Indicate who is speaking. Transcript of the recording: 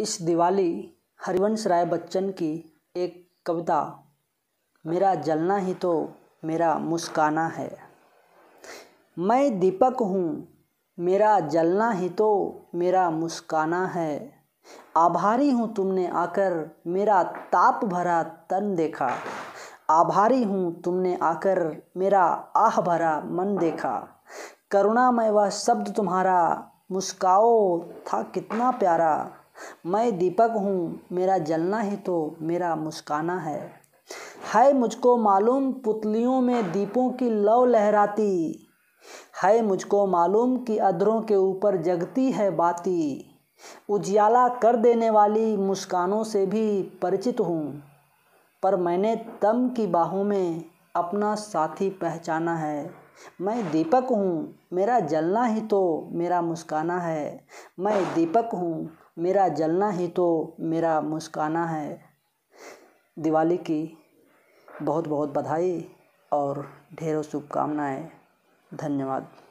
Speaker 1: इस दिवाली हरिवंश राय बच्चन की एक कविता मेरा जलना ही तो मेरा मुस्काना है मैं दीपक हूँ मेरा जलना ही तो मेरा मुस्काना है आभारी हूँ तुमने आकर मेरा ताप भरा तन देखा आभारी हूँ तुमने आकर मेरा आह भरा मन देखा करुणामय वह शब्द तुम्हारा मुस्काओ था कितना प्यारा मैं दीपक हूँ मेरा जलना ही तो मेरा मुस्काना है है मुझको मालूम पुतलियों में दीपों की लौ लहराती है मुझको मालूम कि अधरों के ऊपर जगती है बाती उजियाला कर देने वाली मुस्कानों से भी परिचित हूँ पर मैंने तम की बाहों में अपना साथी पहचाना है मैं दीपक हूँ मेरा जलना ही तो मेरा मुस्काना है मैं दीपक हूँ मेरा जलना ही तो मेरा मुस्काना है दिवाली की बहुत बहुत बधाई और ढेरों शुभकामनाएँ धन्यवाद